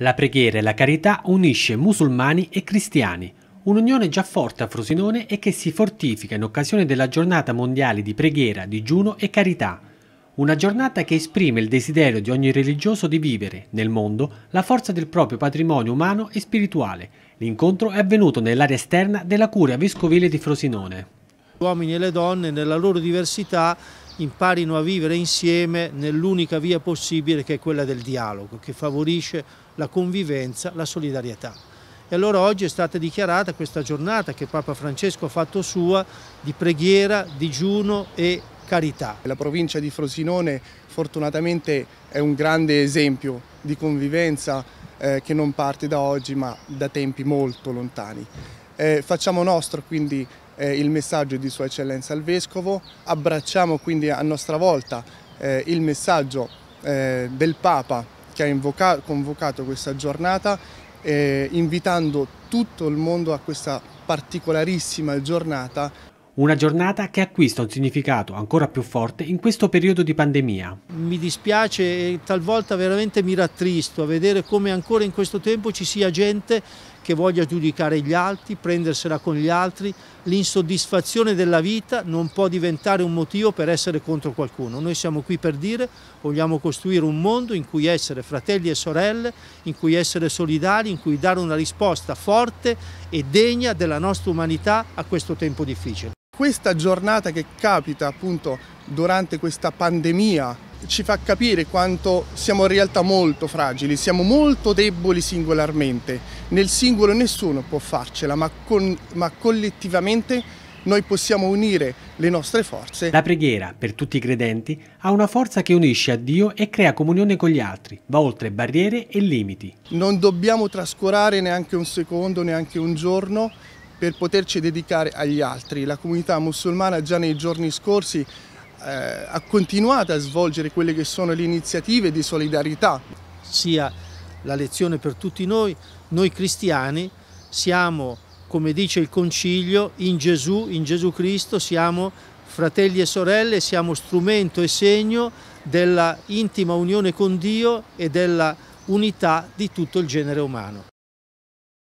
La preghiera e la carità unisce musulmani e cristiani, un'unione già forte a Frosinone e che si fortifica in occasione della giornata mondiale di preghiera, digiuno e carità. Una giornata che esprime il desiderio di ogni religioso di vivere, nel mondo, la forza del proprio patrimonio umano e spirituale. L'incontro è avvenuto nell'area esterna della curia vescovile di Frosinone. Gli uomini e le donne nella loro diversità imparino a vivere insieme nell'unica via possibile che è quella del dialogo, che favorisce la convivenza, la solidarietà. E allora oggi è stata dichiarata questa giornata che Papa Francesco ha fatto sua di preghiera, digiuno e carità. La provincia di Frosinone fortunatamente è un grande esempio di convivenza eh, che non parte da oggi ma da tempi molto lontani. Eh, facciamo nostro quindi eh, il messaggio di Sua Eccellenza il Vescovo, abbracciamo quindi a nostra volta eh, il messaggio eh, del Papa che ha convocato questa giornata, eh, invitando tutto il mondo a questa particolarissima giornata una giornata che acquista un significato ancora più forte in questo periodo di pandemia. Mi dispiace e talvolta veramente mi rattristo a vedere come ancora in questo tempo ci sia gente che voglia giudicare gli altri, prendersela con gli altri. L'insoddisfazione della vita non può diventare un motivo per essere contro qualcuno. Noi siamo qui per dire vogliamo costruire un mondo in cui essere fratelli e sorelle, in cui essere solidari, in cui dare una risposta forte e degna della nostra umanità a questo tempo difficile questa giornata che capita appunto durante questa pandemia ci fa capire quanto siamo in realtà molto fragili, siamo molto deboli singolarmente. Nel singolo nessuno può farcela, ma, con, ma collettivamente noi possiamo unire le nostre forze. La preghiera, per tutti i credenti, ha una forza che unisce a Dio e crea comunione con gli altri, va oltre barriere e limiti. Non dobbiamo trascurare neanche un secondo, neanche un giorno per poterci dedicare agli altri. La comunità musulmana già nei giorni scorsi eh, ha continuato a svolgere quelle che sono le iniziative di solidarietà. Sia la lezione per tutti noi, noi cristiani siamo, come dice il Concilio, in Gesù, in Gesù Cristo, siamo fratelli e sorelle, siamo strumento e segno della intima unione con Dio e della unità di tutto il genere umano.